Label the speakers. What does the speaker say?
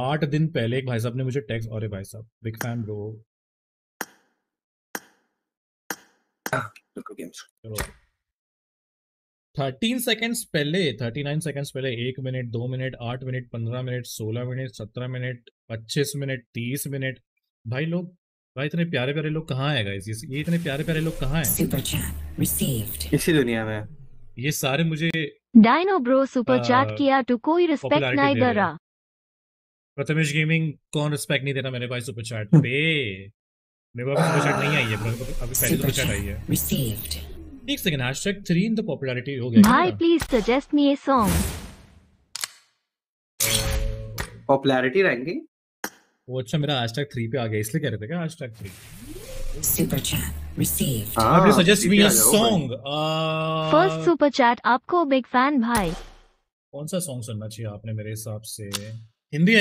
Speaker 1: आठ दिन पहले एक भाई साहब ने मुझे टेक्स्ट अरे भाई साहब big fan bro thirteen seconds पहले थर्टी नाइन सेकेंड्स पहले एक मिनट दो मिनट आठ मिनट पंद्रह मिनट सोलह मिनट सत्रह मिनट पच्चीस मिनट तीस मिनट भाई लोग भाई इतने प्यारे प्यारे लोग कहाँ आएगा इस ये इतने प्यारे प्यारे लोग कहाँ हैं इसी दुनिया में ये सारे मुझे डायनो ब्रो सुपर चैट किया टू कोई रिस्पेक्ट नहीं कर रहा प्रथमेश गेमिंग कौन रिस्पेक्ट नहीं देना हम्म। मेरे भाई सुपर चैट पे मेरे भाई सुपर चैट नहीं आई है अभी पहले सुपर चैट आई है रिसीव्ड एक second hashtag 3 in the popularity हो गया भाई please suggest me a song popularity ranking वो अच्छा मेरा हैशटैग 3 पे आ गया इसलिए कह रहे थे क्या हैशटैग 3 सुपर चैट रिसीव्ड आप suggest me a song first super chat आपको बिग फैन भाई कौन सा सॉन्ग सुनना चाहिए आपने मेरे हिसाब से हिंदी